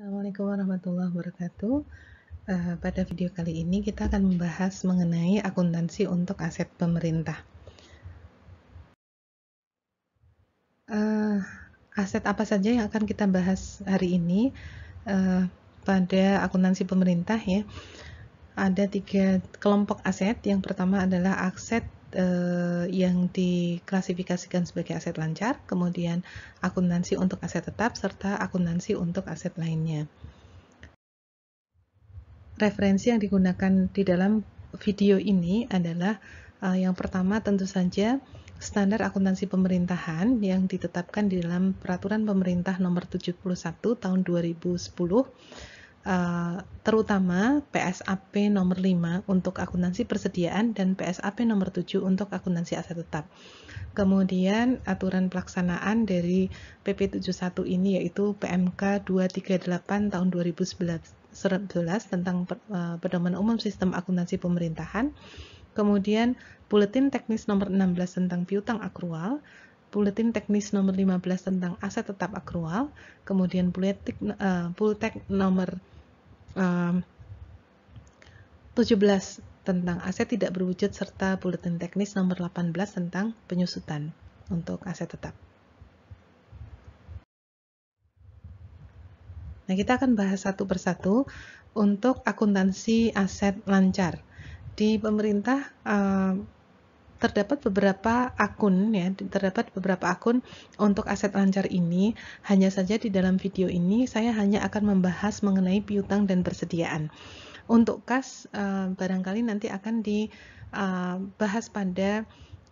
Assalamualaikum warahmatullahi wabarakatuh. Eh, pada video kali ini kita akan membahas mengenai akuntansi untuk aset pemerintah. Eh, aset apa saja yang akan kita bahas hari ini eh, pada akuntansi pemerintah ya? Ada tiga kelompok aset. Yang pertama adalah aset eh, yang diklasifikasikan sebagai aset lancar, kemudian akuntansi untuk aset tetap, serta akuntansi untuk aset lainnya. Referensi yang digunakan di dalam video ini adalah eh, yang pertama tentu saja standar akuntansi pemerintahan yang ditetapkan di dalam Peraturan Pemerintah Nomor 71 Tahun 2010 Eh, terutama PSAP nomor 5 untuk akuntansi persediaan dan PSAP nomor 7 untuk akuntansi aset tetap. Kemudian aturan pelaksanaan dari PP 71 ini yaitu PMK 238 tahun 2011 tentang eh, pedoman umum sistem akuntansi pemerintahan. Kemudian buletin teknis nomor 16 tentang piutang akrual, buletin teknis nomor 15 tentang aset tetap akrual, kemudian buletin uh, eh, bultek nomor 17 tentang aset tidak berwujud serta buletin teknis nomor 18 tentang penyusutan untuk aset tetap. Nah, kita akan bahas satu persatu untuk akuntansi aset lancar. Di pemerintah terdapat beberapa akun ya, terdapat beberapa akun untuk aset lancar ini. Hanya saja di dalam video ini saya hanya akan membahas mengenai piutang dan persediaan. Untuk kas eh, barangkali nanti akan dibahas eh, pada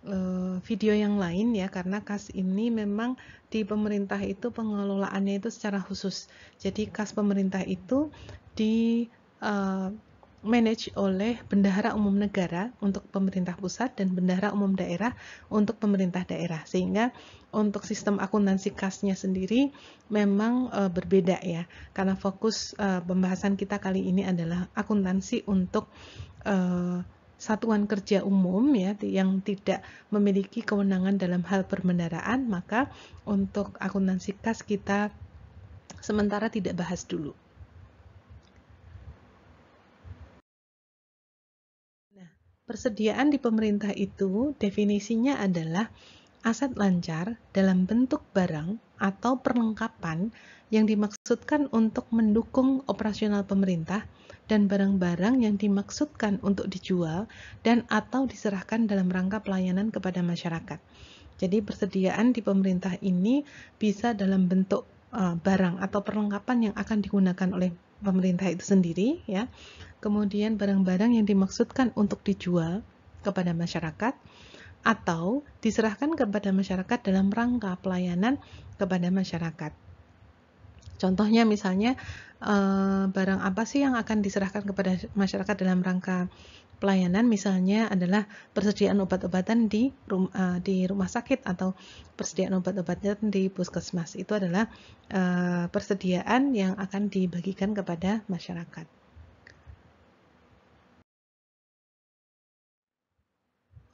eh, video yang lain ya karena kas ini memang di pemerintah itu pengelolaannya itu secara khusus jadi kas pemerintah itu di manage oleh Bendahara Umum Negara untuk pemerintah pusat dan Bendahara Umum Daerah untuk pemerintah daerah. Sehingga untuk sistem akuntansi kasnya sendiri memang e, berbeda ya. Karena fokus e, pembahasan kita kali ini adalah akuntansi untuk e, satuan kerja umum ya yang tidak memiliki kewenangan dalam hal perbendaraan, maka untuk akuntansi kas kita sementara tidak bahas dulu. Persediaan di pemerintah itu definisinya adalah aset lancar dalam bentuk barang atau perlengkapan yang dimaksudkan untuk mendukung operasional pemerintah dan barang-barang yang dimaksudkan untuk dijual dan atau diserahkan dalam rangka pelayanan kepada masyarakat. Jadi persediaan di pemerintah ini bisa dalam bentuk eh, barang atau perlengkapan yang akan digunakan oleh pemerintah itu sendiri ya kemudian barang-barang yang dimaksudkan untuk dijual kepada masyarakat, atau diserahkan kepada masyarakat dalam rangka pelayanan kepada masyarakat. Contohnya misalnya eh, barang apa sih yang akan diserahkan kepada masyarakat dalam rangka pelayanan misalnya adalah persediaan obat-obatan di rumah, eh, di rumah sakit atau persediaan obat-obatan di puskesmas. Itu adalah eh, persediaan yang akan dibagikan kepada masyarakat.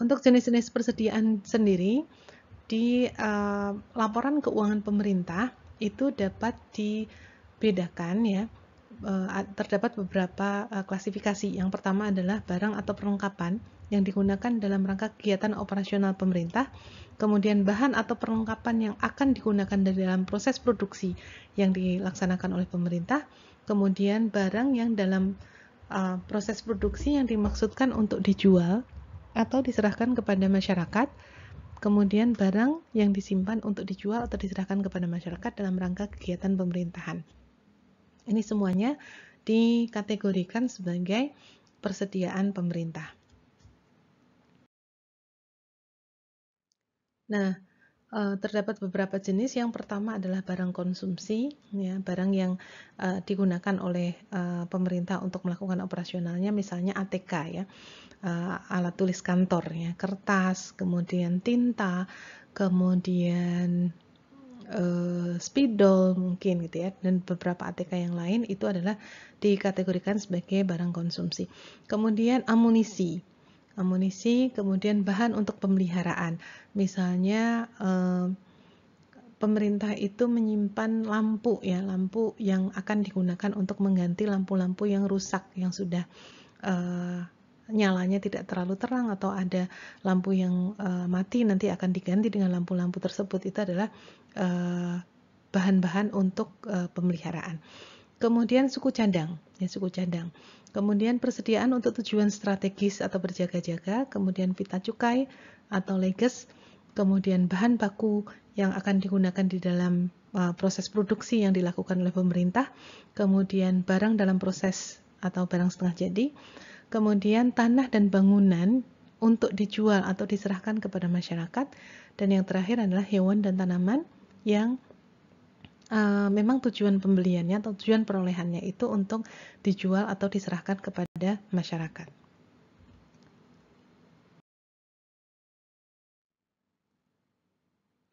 Untuk jenis-jenis persediaan sendiri, di uh, laporan keuangan pemerintah itu dapat dibedakan ya eh, terdapat beberapa eh, klasifikasi. Yang pertama adalah barang atau perlengkapan yang digunakan dalam rangka kegiatan operasional pemerintah, kemudian bahan atau perlengkapan yang akan digunakan dalam proses produksi yang dilaksanakan oleh pemerintah, kemudian barang yang dalam proses produksi yang dimaksudkan untuk dijual atau diserahkan kepada masyarakat, kemudian barang yang disimpan untuk dijual atau diserahkan kepada masyarakat dalam rangka kegiatan pemerintahan. Ini semuanya dikategorikan sebagai persediaan pemerintah. Nah, Eh, terdapat beberapa jenis. Yang pertama adalah barang konsumsi, ya, barang yang uh, digunakan oleh uh, pemerintah untuk melakukan operasionalnya, misalnya ATK ya, uh, alat tulis kantor ya, kertas, kemudian tinta, kemudian uh, spidol mungkin gitu ya dan beberapa ATK yang lain itu adalah dikategorikan sebagai barang konsumsi. Kemudian amunisi amunisi, kemudian bahan untuk pemeliharaan. Misalnya eh, pemerintah itu menyimpan lampu ya, lampu yang akan digunakan untuk mengganti lampu-lampu yang rusak yang sudah eh, nyalanya tidak terlalu terang atau ada lampu yang eh, mati nanti akan diganti dengan lampu-lampu tersebut itu adalah bahan-bahan untuk pemeliharaan. Kemudian suku cadang, ya suku cadang. Kemudian persediaan untuk tujuan strategis atau berjaga-jaga, kemudian pita cukai atau leges, kemudian bahan baku yang akan digunakan di dalam eh, proses produksi yang dilakukan oleh pemerintah, kemudian barang dalam proses atau barang setengah jadi, kemudian tanah dan bangunan untuk dijual atau diserahkan kepada masyarakat, dan yang terakhir adalah hewan dan tanaman yang Eh, memang tujuan pembeliannya atau tujuan perolehannya itu untuk dijual atau diserahkan kepada masyarakat.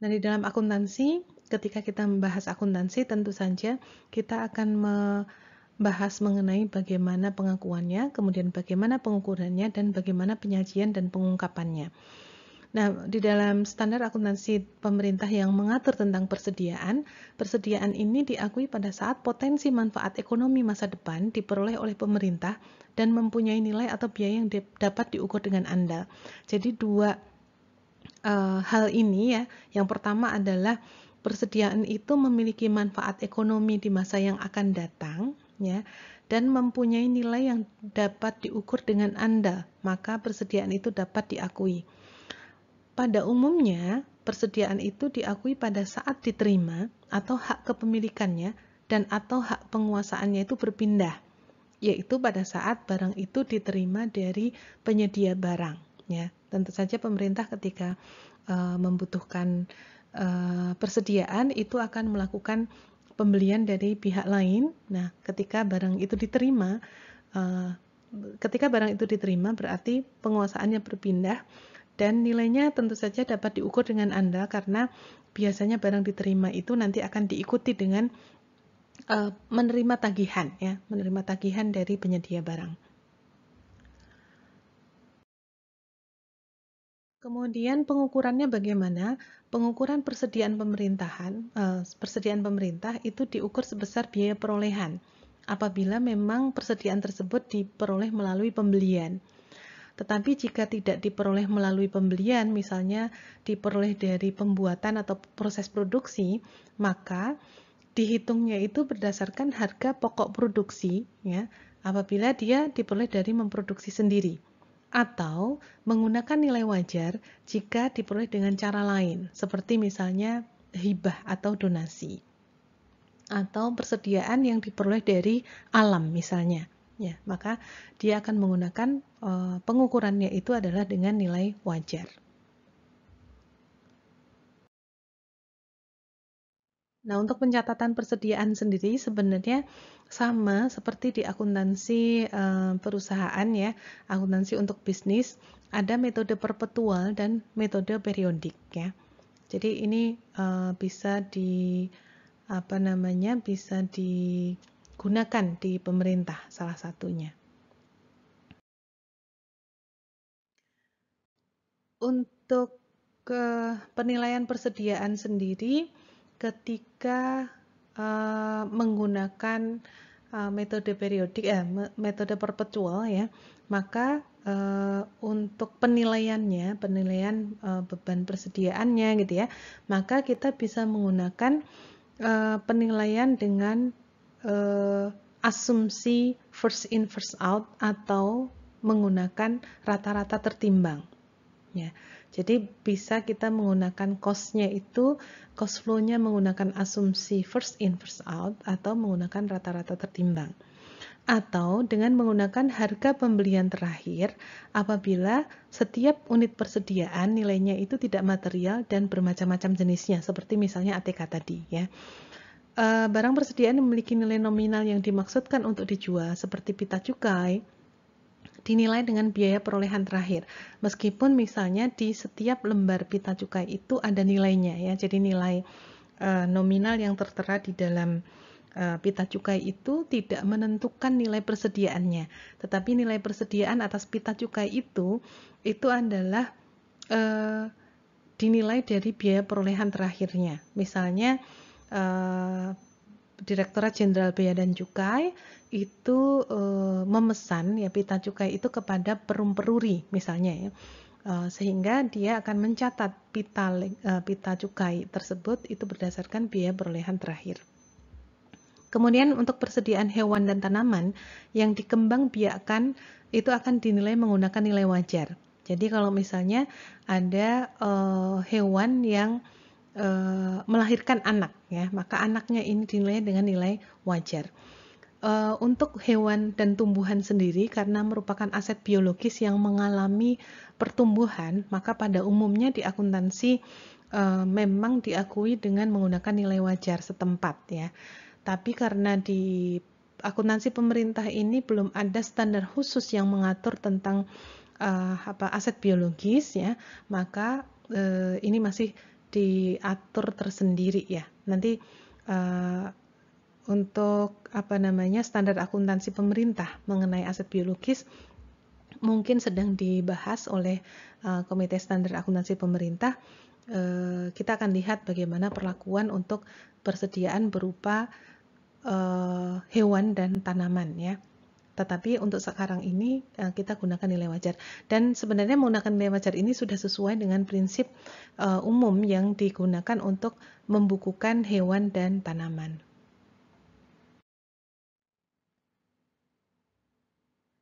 Nah, di dalam akuntansi, ketika kita membahas akuntansi, tentu saja kita akan membahas mengenai bagaimana pengakuannya, kemudian bagaimana pengukurannya, dan bagaimana penyajian dan pengungkapannya. Nah, di dalam standar akuntansi pemerintah yang mengatur tentang persediaan, persediaan ini diakui pada saat potensi manfaat ekonomi masa depan diperoleh oleh pemerintah dan mempunyai nilai atau biaya yang dapat diukur dengan andal. Jadi dua uh, hal ini ya. Yang pertama adalah persediaan itu memiliki manfaat ekonomi di masa yang akan datang ya dan mempunyai nilai yang dapat diukur dengan Anda, maka persediaan itu dapat diakui. Pada umumnya, persediaan itu diakui pada saat diterima atau hak kepemilikannya dan atau hak penguasaannya itu berpindah, yaitu pada saat barang itu diterima dari penyedia barang. Ya, tentu saja pemerintah ketika uh, membutuhkan uh, persediaan itu akan melakukan pembelian dari pihak lain. Nah, ketika barang itu diterima, uh, ketika barang itu diterima berarti penguasaannya berpindah dan nilainya tentu saja dapat diukur dengan Anda karena biasanya barang diterima itu nanti akan diikuti dengan uh, menerima tagihan ya, menerima tagihan dari penyedia barang. Kemudian pengukurannya bagaimana? Pengukuran persediaan pemerintahan, uh, persediaan pemerintah itu diukur sebesar biaya perolehan apabila memang persediaan tersebut diperoleh melalui pembelian. Tetapi jika tidak diperoleh melalui pembelian, misalnya diperoleh dari pembuatan atau proses produksi, maka dihitungnya itu berdasarkan harga pokok produksi ya, apabila dia diperoleh dari memproduksi sendiri atau menggunakan nilai wajar jika diperoleh dengan cara lain, seperti misalnya hibah atau donasi atau persediaan yang diperoleh dari alam misalnya ya maka dia akan menggunakan eh, pengukurannya itu adalah dengan nilai wajar. Nah, untuk pencatatan persediaan sendiri sebenarnya sama seperti di akuntansi e, perusahaan ya, akuntansi untuk bisnis ada metode perpetual dan metode periodik ya. Jadi ini e, bisa di apa namanya bisa di gunakan di pemerintah salah satunya. Untuk ke penilaian persediaan sendiri ketika uh, menggunakan uh, metode periodik eh, metode perpetual ya, maka uh, untuk penilaiannya, penilaian uh, beban persediaannya gitu ya, maka kita bisa menggunakan uh, penilaian dengan uh, asumsi first in first out atau menggunakan rata-rata tertimbang. Ya. Jadi bisa kita menggunakan cost-nya itu, cost flow-nya menggunakan asumsi first in first out atau menggunakan rata-rata tertimbang. Atau dengan menggunakan harga pembelian terakhir apabila setiap unit persediaan nilainya itu tidak material dan bermacam-macam jenisnya seperti misalnya ATK tadi ya. Eh, barang persediaan yang memiliki nilai nominal yang dimaksudkan untuk dijual, seperti pita cukai, dinilai dengan biaya perolehan terakhir. Meskipun misalnya di setiap lembar pita cukai itu ada nilainya ya. Jadi nilai uh, nominal yang tertera di dalam eh, pita cukai itu tidak menentukan nilai persediaannya. Tetapi nilai persediaan atas pita cukai itu itu adalah uh, dinilai dari biaya perolehan terakhirnya. Misalnya Eh, Direkturat Jenderal Bea dan Cukai itu eh, memesan ya pita cukai itu kepada perum-peruri misalnya ya. Eh, sehingga dia akan mencatat pita pita cukai tersebut itu berdasarkan biaya perolehan terakhir. Kemudian untuk persediaan hewan dan tanaman yang dikembang biakan itu akan dinilai menggunakan nilai wajar. Jadi kalau misalnya ada uh, hewan yang e, melahirkan anak ya maka anaknya ini dinilai dengan nilai wajar e, untuk hewan dan tumbuhan sendiri karena merupakan aset biologis yang mengalami pertumbuhan maka pada umumnya di akuntansi e, memang diakui dengan menggunakan nilai wajar setempat ya tapi karena di akuntansi pemerintah ini belum ada standar khusus yang mengatur tentang uh, apa aset biologis ya maka uh, ini masih diatur tersendiri ya. Nanti uh, untuk apa namanya standar akuntansi pemerintah mengenai aset biologis mungkin sedang dibahas oleh uh, Komite Standar Akuntansi Pemerintah. Uh, kita akan lihat bagaimana perlakuan untuk persediaan berupa uh, hewan dan tanaman ya. Tetapi untuk sekarang ini eh, kita gunakan nilai wajar. Dan sebenarnya menggunakan nilai wajar ini sudah sesuai dengan prinsip uh, umum yang digunakan untuk membukukan hewan dan tanaman.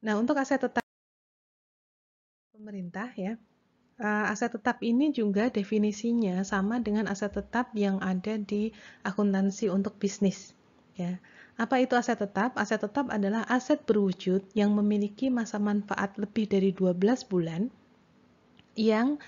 Nah, untuk aset tetap pemerintah ya, eh, aset tetap ini juga definisinya sama dengan aset tetap yang ada di akuntansi untuk bisnis ya. Apa itu aset tetap? Aset tetap adalah aset berwujud yang memiliki masa manfaat lebih dari 12 bulan yang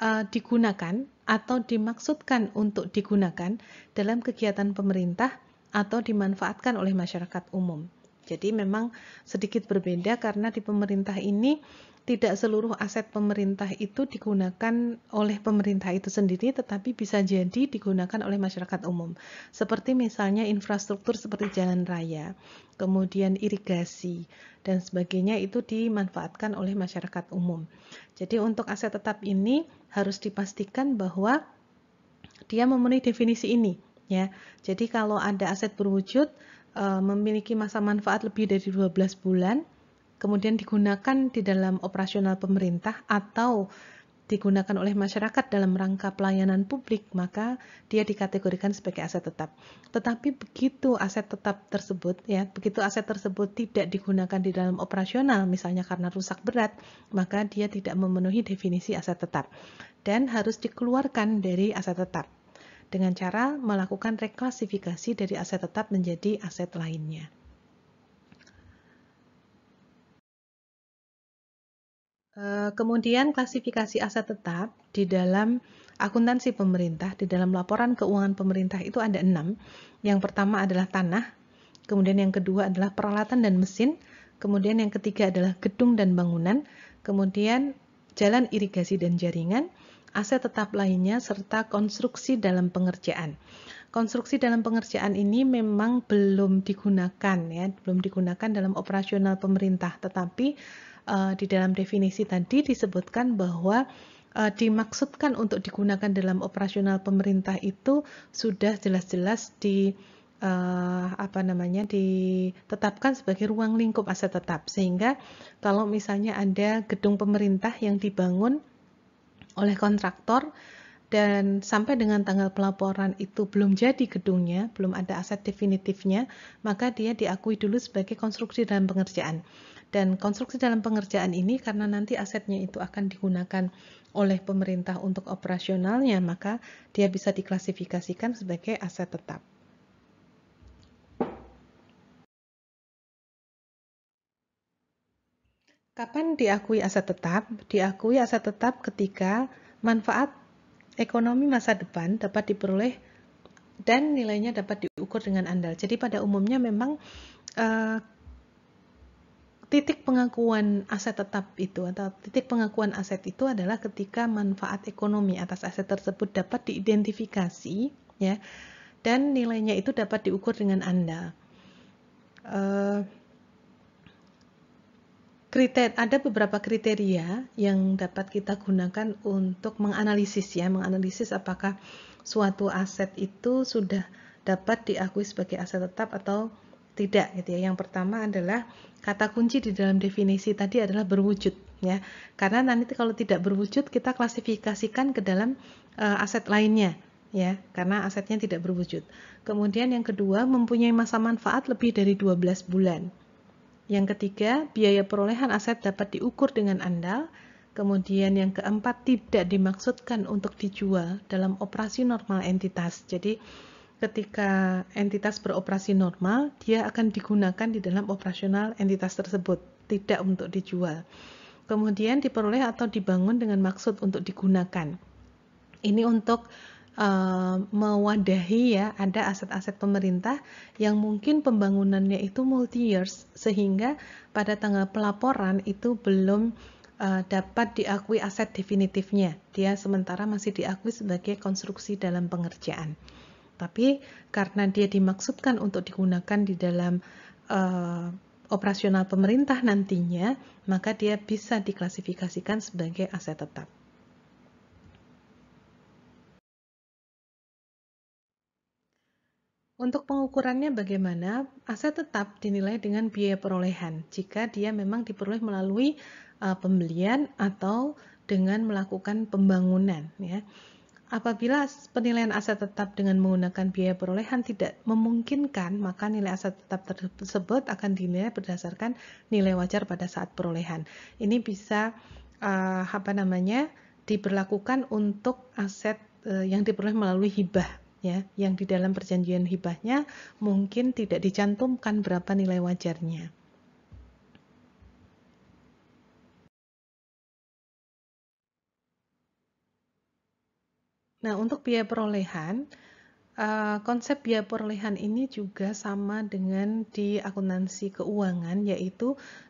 uh, digunakan atau dimaksudkan untuk digunakan dalam kegiatan pemerintah atau dimanfaatkan oleh masyarakat umum. Jadi memang sedikit berbeda karena di pemerintah ini tidak seluruh aset pemerintah itu digunakan oleh pemerintah itu sendiri, tetapi bisa jadi digunakan oleh masyarakat umum. Seperti misalnya infrastruktur seperti jalan raya, kemudian irigasi, dan sebagainya itu dimanfaatkan oleh masyarakat umum. Jadi untuk aset tetap ini harus dipastikan bahwa dia memenuhi definisi ini. ya. Jadi kalau ada aset berwujud, eh, memiliki masa manfaat lebih dari 12 bulan, kemudian digunakan di dalam operasional pemerintah atau digunakan oleh masyarakat dalam rangka pelayanan publik, maka dia dikategorikan sebagai aset tetap. Tetapi begitu aset tetap tersebut ya, begitu aset tersebut tidak digunakan di dalam operasional misalnya karena rusak berat, maka dia tidak memenuhi definisi aset tetap dan harus dikeluarkan dari aset tetap dengan cara melakukan reklasifikasi dari aset tetap menjadi aset lainnya. Eh, kemudian klasifikasi aset tetap di dalam akuntansi pemerintah, di dalam laporan keuangan pemerintah itu ada enam. Yang pertama adalah tanah, kemudian yang kedua adalah peralatan dan mesin, kemudian yang ketiga adalah gedung dan bangunan, kemudian jalan irigasi dan jaringan, aset tetap lainnya, serta konstruksi dalam pengerjaan konstruksi dalam pengerjaan ini memang belum digunakan ya, belum digunakan dalam operasional pemerintah, tetapi uh, di dalam definisi tadi disebutkan bahwa uh, dimaksudkan untuk digunakan dalam operasional pemerintah itu sudah jelas-jelas di uh, apa namanya ditetapkan sebagai ruang lingkup aset tetap sehingga kalau misalnya ada gedung pemerintah yang dibangun oleh kontraktor dan sampai dengan tanggal pelaporan itu belum jadi gedungnya, belum ada aset definitifnya, maka dia diakui dulu sebagai konstruksi dalam pengerjaan. Dan konstruksi dalam pengerjaan ini karena nanti asetnya itu akan digunakan oleh pemerintah untuk operasionalnya, maka dia bisa diklasifikasikan sebagai aset tetap. Kapan diakui aset tetap? Diakui aset tetap ketika manfaat ekonomi masa depan dapat diperoleh dan nilainya dapat diukur dengan andal. Jadi pada umumnya memang uh, titik pengakuan aset tetap itu atau titik pengakuan aset itu adalah ketika manfaat ekonomi atas aset tersebut dapat diidentifikasi ya dan nilainya itu dapat diukur dengan andal. Uh, kriteria ada beberapa kriteria yang dapat kita gunakan untuk menganalisis ya, menganalisis apakah suatu aset itu sudah dapat diakui sebagai aset tetap atau tidak gitu ya. Yang pertama adalah kata kunci di dalam definisi tadi adalah berwujud ya. Karena nanti kalau tidak berwujud kita klasifikasikan ke dalam uh, aset lainnya ya, karena asetnya tidak berwujud. Kemudian yang kedua mempunyai masa manfaat lebih dari 12 bulan yang ketiga, biaya perolehan aset dapat diukur dengan andal. Kemudian yang keempat, tidak dimaksudkan untuk dijual dalam operasi normal entitas. Jadi ketika entitas beroperasi normal, dia akan digunakan di dalam operasional entitas tersebut, tidak untuk dijual. Kemudian diperoleh atau dibangun dengan maksud untuk digunakan. Ini untuk Eh, mewadahi ya ada aset-aset pemerintah yang mungkin pembangunannya itu multi years sehingga pada tanggal pelaporan itu belum uh, dapat diakui aset definitifnya. Dia sementara masih diakui sebagai konstruksi dalam pengerjaan. Tapi karena dia dimaksudkan untuk digunakan di dalam uh, operasional pemerintah nantinya, maka dia bisa diklasifikasikan sebagai aset tetap. Untuk pengukurannya bagaimana? Aset tetap dinilai dengan biaya perolehan jika dia memang diperoleh melalui uh, pembelian atau dengan melakukan pembangunan ya. Apabila penilaian aset tetap dengan menggunakan biaya perolehan tidak memungkinkan, maka nilai aset tetap tersebut akan dinilai berdasarkan nilai wajar pada saat perolehan. Ini bisa uh, apa namanya? diberlakukan untuk aset uh, yang diperoleh melalui hibah ya yang di dalam perjanjian hibahnya mungkin tidak dicantumkan berapa nilai wajarnya. Nah, untuk biaya perolehan, eh, konsep biaya perolehan ini juga sama dengan di akuntansi keuangan, yaitu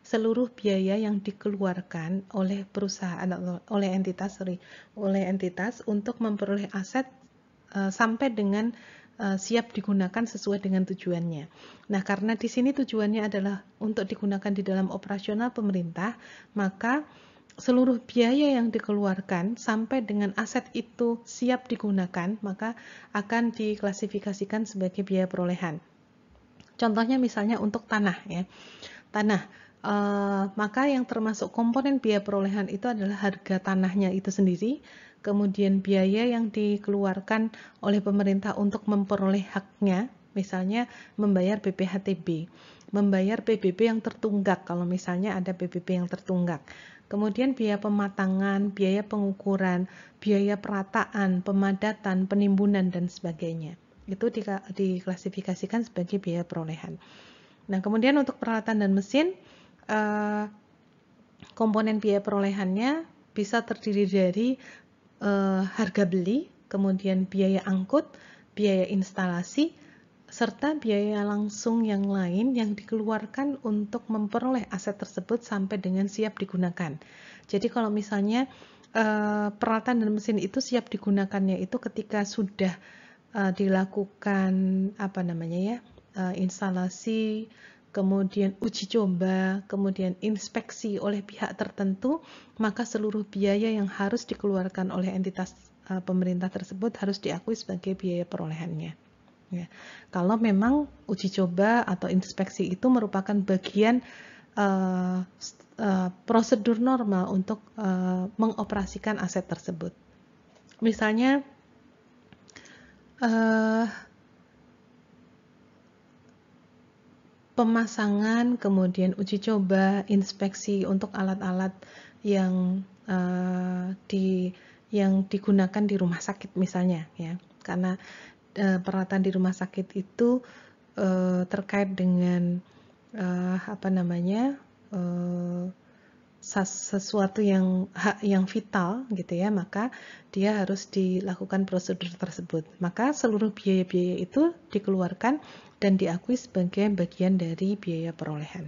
seluruh biaya yang dikeluarkan oleh perusahaan, oleh entitas, sorry, oleh entitas untuk memperoleh aset Eh, sampai dengan eh, siap digunakan sesuai dengan tujuannya. Nah, karena di sini tujuannya adalah untuk digunakan di dalam operasional pemerintah, maka seluruh biaya yang dikeluarkan sampai dengan aset itu siap digunakan, maka akan diklasifikasikan sebagai biaya perolehan. Contohnya misalnya untuk tanah ya. Tanah Uh, maka yang termasuk komponen biaya perolehan itu adalah harga tanahnya itu sendiri, kemudian biaya yang dikeluarkan oleh pemerintah untuk memperoleh haknya, misalnya membayar BPHTB, membayar PBB yang tertunggak kalau misalnya ada PBB yang tertunggak. Kemudian biaya pematangan, biaya pengukuran, biaya perataan, pemadatan, penimbunan dan sebagainya. Itu diklasifikasikan sebagai biaya perolehan. Nah, kemudian untuk peralatan dan mesin, Eh, komponen biaya perolehannya bisa terdiri dari eh, harga beli, kemudian biaya angkut, biaya instalasi, serta biaya langsung yang lain yang dikeluarkan untuk memperoleh aset tersebut sampai dengan siap digunakan. Jadi kalau misalnya eh, peralatan dan mesin itu siap digunakannya itu ketika sudah dilakukan apa namanya ya instalasi kemudian uji coba, kemudian inspeksi oleh pihak tertentu, maka seluruh biaya yang harus dikeluarkan oleh entitas e, pemerintah tersebut harus diakui sebagai biaya perolehannya. Ya. Kalau memang uji coba atau inspeksi itu merupakan bagian uh, uh, prosedur normal untuk uh, mengoperasikan aset tersebut. Misalnya, uh, pemasangan, kemudian uji coba, inspeksi untuk alat-alat yang uh, di yang digunakan di rumah sakit misalnya ya karena uh, peralatan di rumah sakit itu uh, terkait dengan uh, apa namanya Uh, sesuatu yang hak yang vital gitu ya maka dia harus dilakukan prosedur tersebut maka seluruh biaya-biaya itu dikeluarkan dan diakui sebagai bagian dari biaya perolehan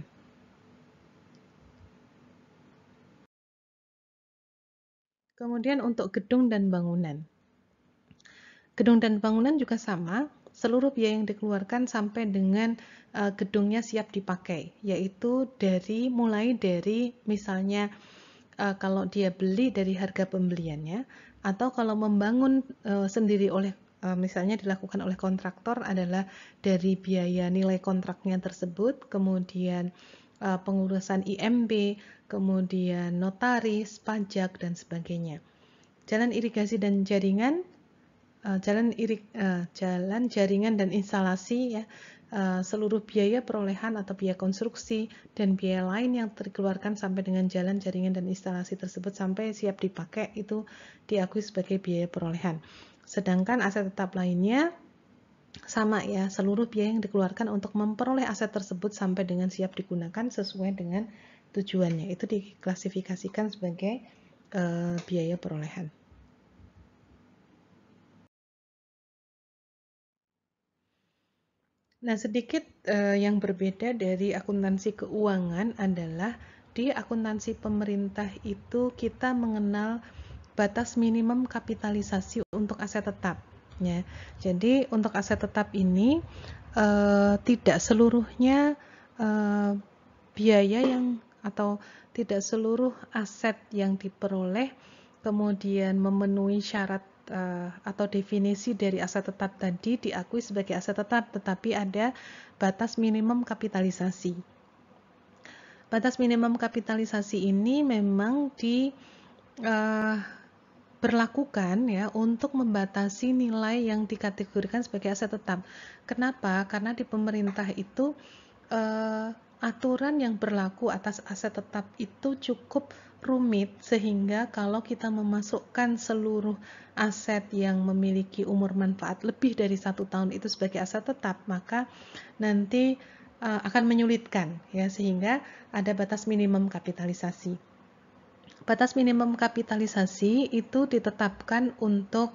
kemudian untuk gedung dan bangunan gedung dan bangunan juga sama seluruh biaya yang dikeluarkan sampai dengan uh, gedungnya siap dipakai, yaitu dari mulai dari misalnya uh, kalau dia beli dari harga pembeliannya atau kalau membangun uh, sendiri oleh uh, misalnya dilakukan oleh kontraktor adalah dari biaya nilai kontraknya tersebut, kemudian uh, pengurusan IMB, kemudian notaris, pajak dan sebagainya. Jalan irigasi dan jaringan Eh, jalan irik, eh, jalan jaringan dan instalasi ya eh, seluruh biaya perolehan atau biaya konstruksi dan biaya lain yang terkeluarkan sampai dengan jalan jaringan dan instalasi tersebut sampai siap dipakai itu diakui sebagai biaya perolehan. Sedangkan aset tetap lainnya sama ya, seluruh biaya yang dikeluarkan untuk memperoleh aset tersebut sampai dengan siap digunakan sesuai dengan tujuannya. Itu diklasifikasikan sebagai uh, biaya perolehan. Nah, sedikit eh, yang berbeda dari akuntansi keuangan adalah di akuntansi pemerintah itu kita mengenal batas minimum kapitalisasi untuk aset tetap. Ya. Jadi untuk aset tetap ini eh, tidak seluruhnya eh, biaya yang atau tidak seluruh aset yang diperoleh kemudian memenuhi syarat Eh, atau definisi dari aset tetap tadi diakui sebagai aset tetap, tetapi ada batas minimum kapitalisasi. Batas minimum kapitalisasi ini memang di uh, ya untuk membatasi nilai yang dikategorikan sebagai aset tetap. Kenapa? Karena di pemerintah itu eh, aturan yang berlaku atas aset tetap itu cukup rumit sehingga kalau kita memasukkan seluruh aset yang memiliki umur manfaat lebih dari satu tahun itu sebagai aset tetap maka nanti uh, akan menyulitkan ya sehingga ada batas minimum kapitalisasi batas minimum kapitalisasi itu ditetapkan untuk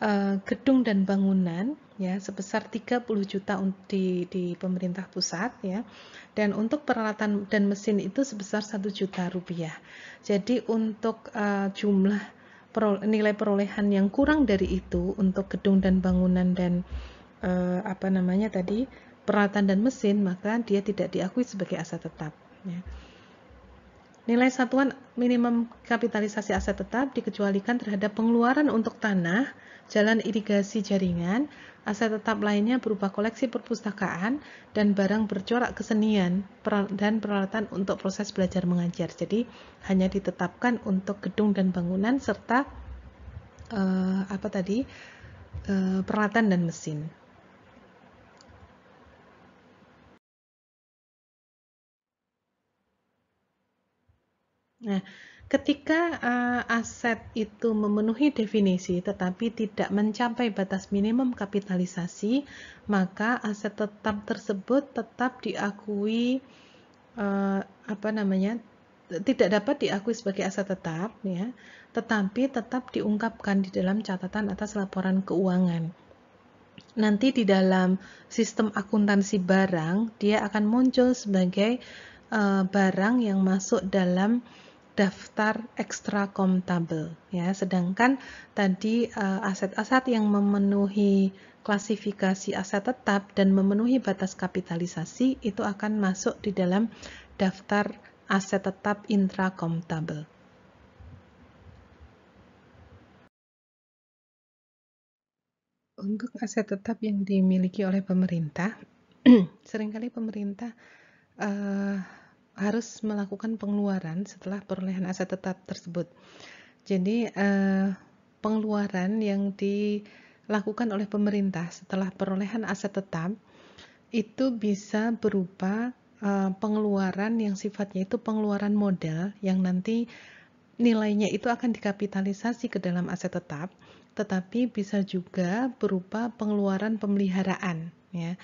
Eh, gedung dan bangunan ya sebesar 30 juta di di pemerintah pusat ya dan untuk peralatan dan mesin itu sebesar 1 juta rupiah jadi untuk uh, jumlah pero, nilai perolehan yang kurang dari itu untuk gedung dan bangunan dan uh, apa namanya tadi peralatan dan mesin maka dia tidak diakui sebagai aset tetap ya. Nilai satuan minimum kapitalisasi aset tetap dikecualikan terhadap pengeluaran untuk tanah, jalan irigasi jaringan, aset tetap lainnya berupa koleksi perpustakaan, dan barang bercorak kesenian dan peralatan untuk proses belajar mengajar. Jadi hanya ditetapkan untuk gedung dan bangunan serta uh, apa tadi uh, peralatan dan mesin. Nah, ketika uh, aset itu memenuhi definisi tetapi tidak mencapai batas minimum kapitalisasi, maka aset tetap tersebut tetap diakui uh, apa namanya? tidak dapat diakui sebagai aset tetap ya, tetapi tetap diungkapkan di dalam catatan atas laporan keuangan. Nanti di dalam sistem akuntansi barang, dia akan muncul sebagai uh, barang yang masuk dalam daftar ekstra komtabel ya sedangkan tadi eh, aset-aset yang memenuhi klasifikasi aset tetap dan memenuhi batas kapitalisasi itu akan masuk di dalam daftar aset tetap intrakomtabel untuk aset tetap yang dimiliki oleh pemerintah seringkali pemerintah eh, harus melakukan pengeluaran setelah perolehan aset tetap tersebut. Jadi eh, pengeluaran yang dilakukan oleh pemerintah setelah perolehan aset tetap itu bisa berupa eh, pengeluaran yang sifatnya itu pengeluaran modal yang nanti nilainya itu akan dikapitalisasi ke dalam aset tetap, tetapi bisa juga berupa pengeluaran pemeliharaan ya.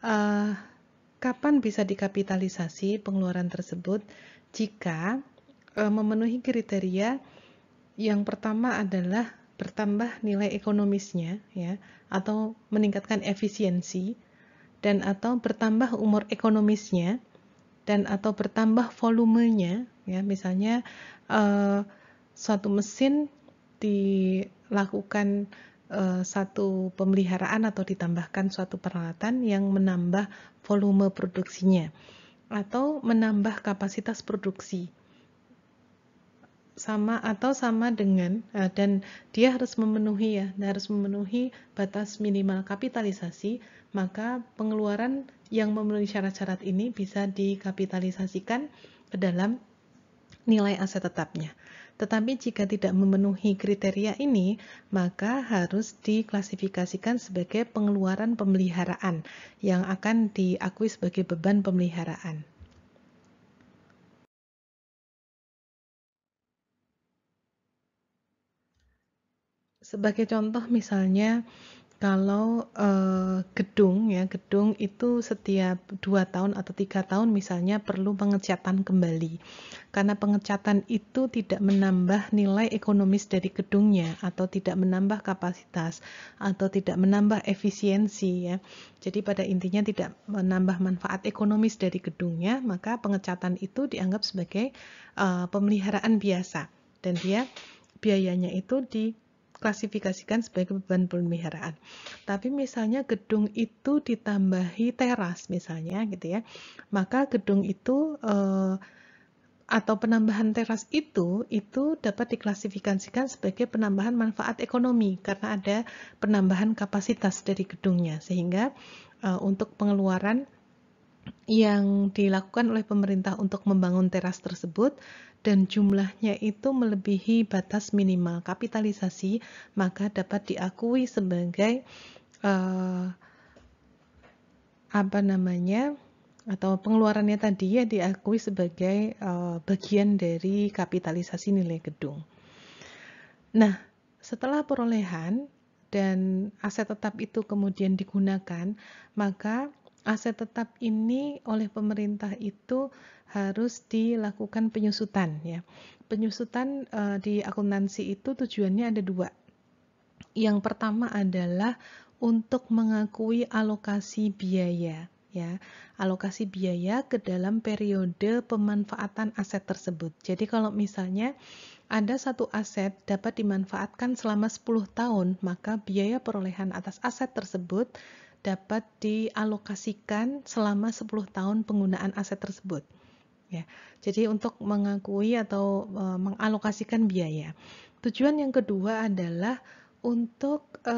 Eh, kapan bisa dikapitalisasi pengeluaran tersebut jika e, memenuhi kriteria yang pertama adalah bertambah nilai ekonomisnya ya atau meningkatkan efisiensi dan atau bertambah umur ekonomisnya dan atau bertambah volumenya ya misalnya e, suatu mesin dilakukan Eh, satu pemeliharaan atau ditambahkan suatu peralatan yang menambah volume produksinya atau menambah kapasitas produksi sama atau sama dengan eh, dan dia harus memenuhi ya harus memenuhi batas minimal kapitalisasi maka pengeluaran yang memenuhi syarat-syarat ini bisa dikapitalisasikan ke dalam nilai aset tetapnya. Tetapi jika tidak memenuhi kriteria ini, maka harus diklasifikasikan sebagai pengeluaran pemeliharaan yang akan diakui sebagai beban pemeliharaan. Sebagai contoh misalnya kalau uh, gedung ya gedung itu setiap dua tahun atau tiga tahun misalnya perlu pengecatan kembali karena pengecatan itu tidak menambah nilai ekonomis dari gedungnya atau tidak menambah kapasitas atau tidak menambah efisiensi ya jadi pada intinya tidak menambah manfaat ekonomis dari gedungnya maka pengecatan itu dianggap sebagai uh, pemeliharaan biasa dan dia biayanya itu di klasifikasikan sebagai beban pemeliharaan. Tapi misalnya gedung itu ditambahi teras misalnya gitu ya, maka gedung itu eh, atau penambahan teras itu itu dapat diklasifikasikan sebagai penambahan manfaat ekonomi karena ada penambahan kapasitas dari gedungnya sehingga eh, untuk pengeluaran yang dilakukan oleh pemerintah untuk membangun teras tersebut dan jumlahnya itu melebihi batas minimal kapitalisasi, maka dapat diakui sebagai uh, apa namanya atau pengeluarannya tadi ya diakui sebagai uh, bagian dari kapitalisasi nilai gedung. Nah, setelah perolehan dan aset tetap itu kemudian digunakan, maka aset tetap ini oleh pemerintah itu harus dilakukan penyusutan ya. Penyusutan e, di akuntansi itu tujuannya ada dua. Yang pertama adalah untuk mengakui alokasi biaya ya alokasi biaya ke dalam periode pemanfaatan aset tersebut. Jadi kalau misalnya ada satu aset dapat dimanfaatkan selama 10 tahun, maka biaya perolehan atas aset tersebut dapat dialokasikan selama 10 tahun penggunaan aset tersebut. Ya, jadi untuk mengakui atau e, mengalokasikan biaya. Tujuan yang kedua adalah untuk e,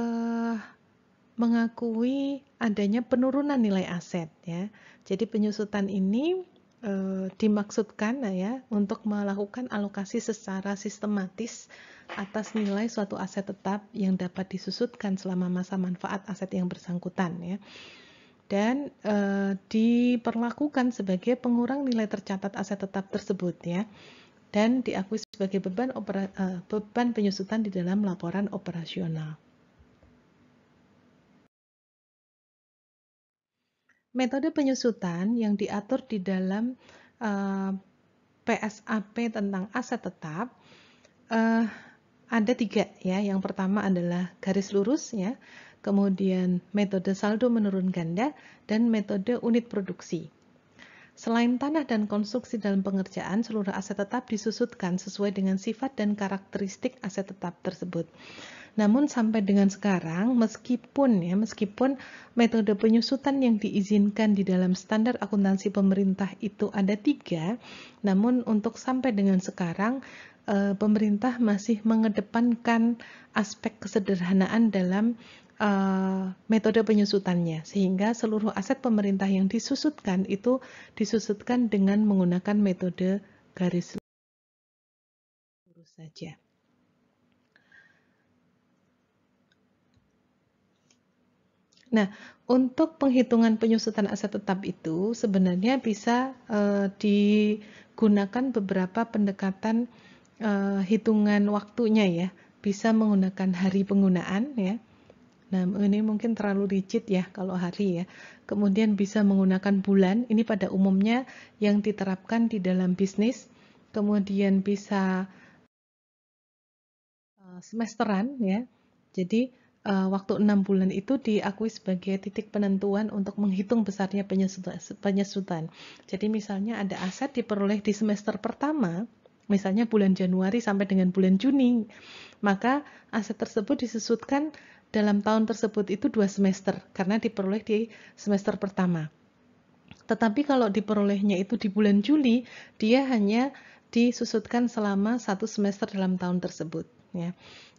mengakui adanya penurunan nilai aset. Ya, jadi penyusutan ini e, dimaksudkan ya, ya untuk melakukan alokasi secara sistematis atas nilai suatu aset tetap yang dapat disusutkan selama masa manfaat aset yang bersangkutan ya dan e, diperlakukan sebagai pengurang nilai tercatat aset tetap tersebut ya dan diakui sebagai beban opera, e, beban penyusutan di dalam laporan operasional. Metode penyusutan yang diatur di dalam PSAP eh, tentang aset tetap eh, ada tiga ya. Yang pertama adalah garis lurus ya, kemudian metode saldo menurun ganda dan metode unit produksi. Selain tanah dan konstruksi dalam pengerjaan, seluruh aset tetap disusutkan sesuai dengan sifat dan karakteristik aset tetap tersebut. Namun sampai dengan sekarang, meskipun ya, meskipun metode penyusutan yang diizinkan di dalam standar akuntansi pemerintah itu ada tiga, namun untuk sampai dengan sekarang eh, pemerintah masih mengedepankan aspek kesederhanaan dalam eh, metode penyusutannya, sehingga seluruh aset pemerintah yang disusutkan itu disusutkan dengan menggunakan metode garis lurus saja. Nah, untuk penghitungan penyusutan aset tetap itu sebenarnya bisa uh, digunakan beberapa pendekatan uh, hitungan waktunya ya. Bisa menggunakan hari penggunaan ya. Nah, ini mungkin terlalu rigid ya kalau hari ya. Kemudian bisa menggunakan bulan, ini pada umumnya yang diterapkan di dalam bisnis. Kemudian bisa eh, semesteran ya. Jadi uh, waktu enam bulan itu diakui sebagai titik penentuan untuk menghitung besarnya penyesutan, penyesutan. Jadi misalnya ada aset diperoleh di semester pertama, misalnya bulan Januari sampai dengan bulan Juni, maka aset tersebut disesutkan dalam tahun tersebut itu dua semester karena diperoleh di semester pertama. Tetapi kalau diperolehnya itu di bulan Juli, dia hanya disusutkan selama satu semester dalam tahun tersebut. Ya.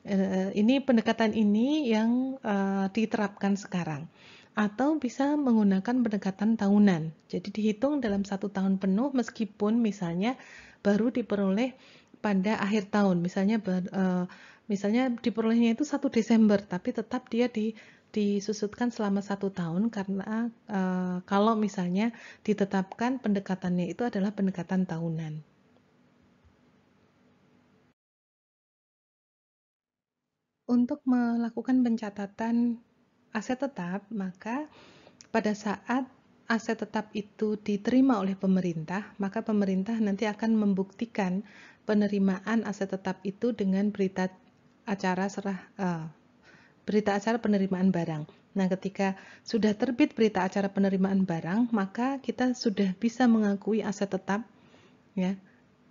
Eh, ini pendekatan ini yang uh, diterapkan sekarang atau bisa menggunakan pendekatan tahunan. Jadi dihitung dalam satu tahun penuh meskipun misalnya baru diperoleh pada akhir tahun, misalnya ber, uh, misalnya diperolehnya itu satu Desember, tapi tetap dia di, disusutkan selama satu tahun karena uh, kalau misalnya ditetapkan pendekatannya itu adalah pendekatan tahunan. Untuk melakukan pencatatan aset tetap, maka pada saat aset tetap itu diterima oleh pemerintah, maka pemerintah nanti akan membuktikan penerimaan aset tetap itu dengan berita acara serah uh, berita acara penerimaan barang. Nah, ketika sudah terbit berita acara penerimaan barang, maka kita sudah bisa mengakui aset tetap ya.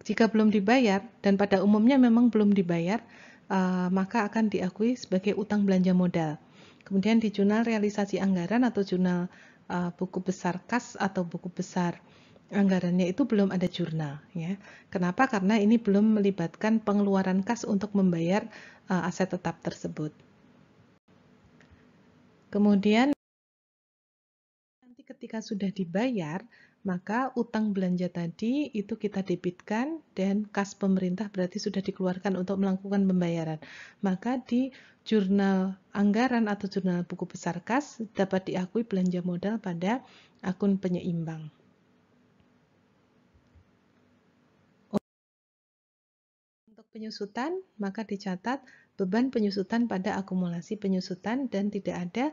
Jika belum dibayar dan pada umumnya memang belum dibayar, Eh, maka akan diakui sebagai utang belanja modal. Kemudian di jurnal realisasi anggaran atau jurnal uh, buku besar kas atau buku besar anggarannya itu belum ada jurnal ya. Kenapa? Karena ini belum melibatkan pengeluaran kas untuk membayar uh, aset tetap tersebut. Kemudian nanti ketika sudah dibayar, maka utang belanja tadi itu kita debitkan dan kas pemerintah berarti sudah dikeluarkan untuk melakukan pembayaran. Maka di jurnal anggaran atau jurnal buku besar kas dapat diakui belanja modal pada akun penyeimbang. Untuk penyusutan, maka dicatat beban penyusutan pada akumulasi penyusutan dan tidak ada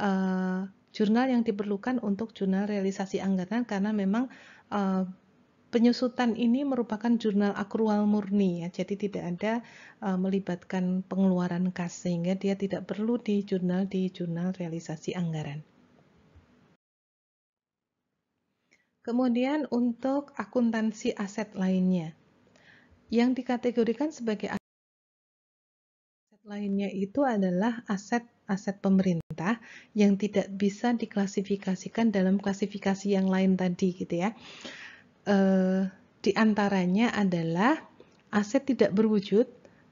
uh, jurnal yang diperlukan untuk jurnal realisasi anggaran karena memang uh, penyusutan ini merupakan jurnal akrual murni ya. Jadi tidak ada uh, melibatkan pengeluaran kas sehingga dia tidak perlu di jurnal di jurnal realisasi anggaran. Kemudian untuk akuntansi aset lainnya. Yang dikategorikan sebagai aset lainnya itu adalah aset-aset pemerintah yang tidak bisa diklasifikasikan dalam klasifikasi yang lain tadi gitu ya. E, di antaranya adalah aset tidak berwujud,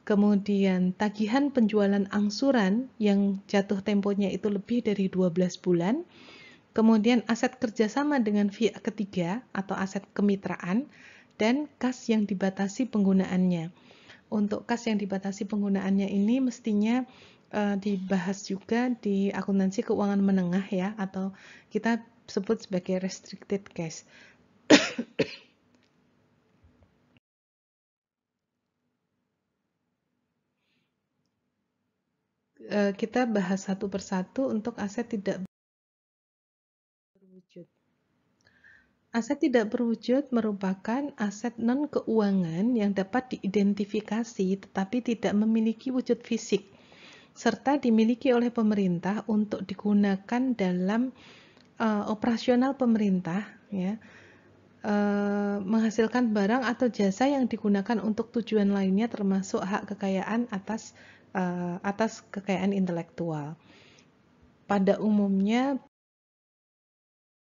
kemudian tagihan penjualan angsuran yang jatuh temponya itu lebih dari 12 bulan, kemudian aset kerjasama dengan pihak ketiga atau aset kemitraan, dan kas yang dibatasi penggunaannya. Untuk kas yang dibatasi penggunaannya ini mestinya Eh, dibahas juga di akuntansi keuangan menengah ya atau kita sebut sebagai restricted cash. Eh, kita bahas satu persatu untuk aset tidak berwujud. Aset tidak berwujud merupakan aset non keuangan yang dapat diidentifikasi tetapi tidak memiliki wujud fisik serta dimiliki oleh pemerintah untuk digunakan dalam uh, operasional pemerintah ya uh, menghasilkan barang atau jasa yang digunakan untuk tujuan lainnya termasuk hak kekayaan atas uh, atas kekayaan intelektual pada umumnya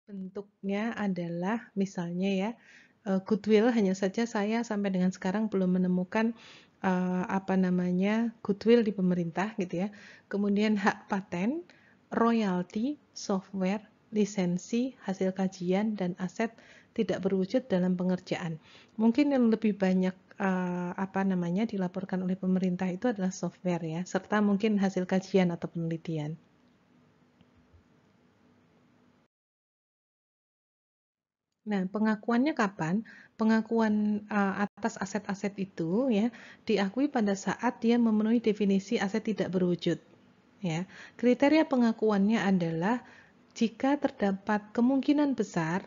bentuknya adalah misalnya ya goodwill hanya saja saya sampai dengan sekarang belum menemukan uh, apa namanya goodwill di pemerintah gitu ya kemudian hak paten royalti software lisensi hasil kajian dan aset tidak berwujud dalam pengerjaan mungkin yang lebih banyak uh, apa namanya dilaporkan oleh pemerintah itu adalah software ya serta mungkin hasil kajian atau penelitian Nah, pengakuannya kapan? Pengakuan uh, atas aset-aset itu ya diakui pada saat dia memenuhi definisi aset tidak berwujud. Ya, kriteria pengakuannya adalah jika terdapat kemungkinan besar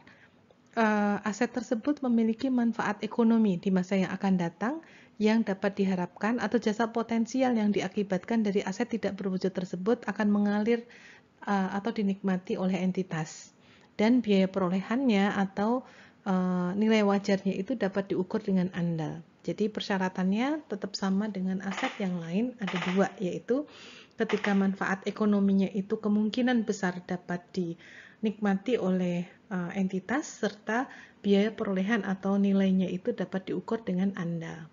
uh, aset tersebut memiliki manfaat ekonomi di masa yang akan datang yang dapat diharapkan atau jasa potensial yang diakibatkan dari aset tidak berwujud tersebut akan mengalir uh, atau dinikmati oleh entitas dan biaya perolehannya atau e, nilai wajarnya itu dapat diukur dengan andal. Jadi persyaratannya tetap sama dengan aset yang lain ada dua yaitu ketika manfaat ekonominya itu kemungkinan besar dapat dinikmati oleh e, entitas serta biaya perolehan atau nilainya itu dapat diukur dengan andal.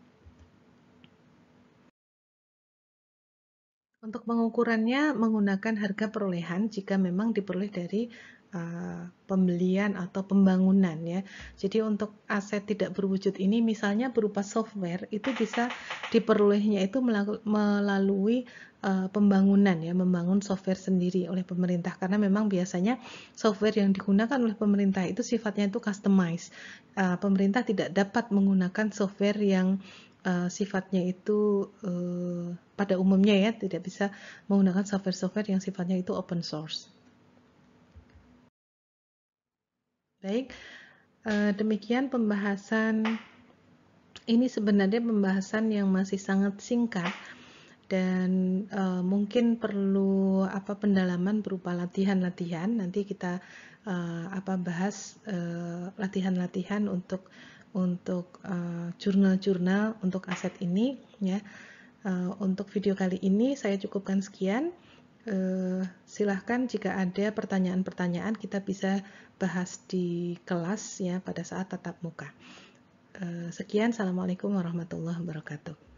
Untuk pengukurannya menggunakan harga perolehan jika memang diperoleh dari uh, pembelian atau pembangunan ya. Jadi untuk aset tidak berwujud ini misalnya berupa software itu bisa diperolehnya itu melalui uh, pembangunan ya, membangun software sendiri oleh pemerintah karena memang biasanya software yang digunakan oleh pemerintah itu sifatnya itu customized. Uh, eh, pemerintah tidak dapat menggunakan software yang uh, sifatnya itu uh, pada umumnya ya tidak bisa menggunakan software-software yang sifatnya itu open source. Baik, eh, demikian pembahasan ini sebenarnya pembahasan yang masih sangat singkat dan eh, mungkin perlu apa pendalaman berupa latihan-latihan nanti kita eh, apa bahas latihan-latihan untuk untuk jurnal-jurnal untuk aset ini ya untuk video kali ini saya cukupkan sekian Eh, silahkan jika ada pertanyaan-pertanyaan kita bisa bahas di kelas ya pada saat tatap muka. Eh, sekian, assalamualaikum warahmatullahi wabarakatuh.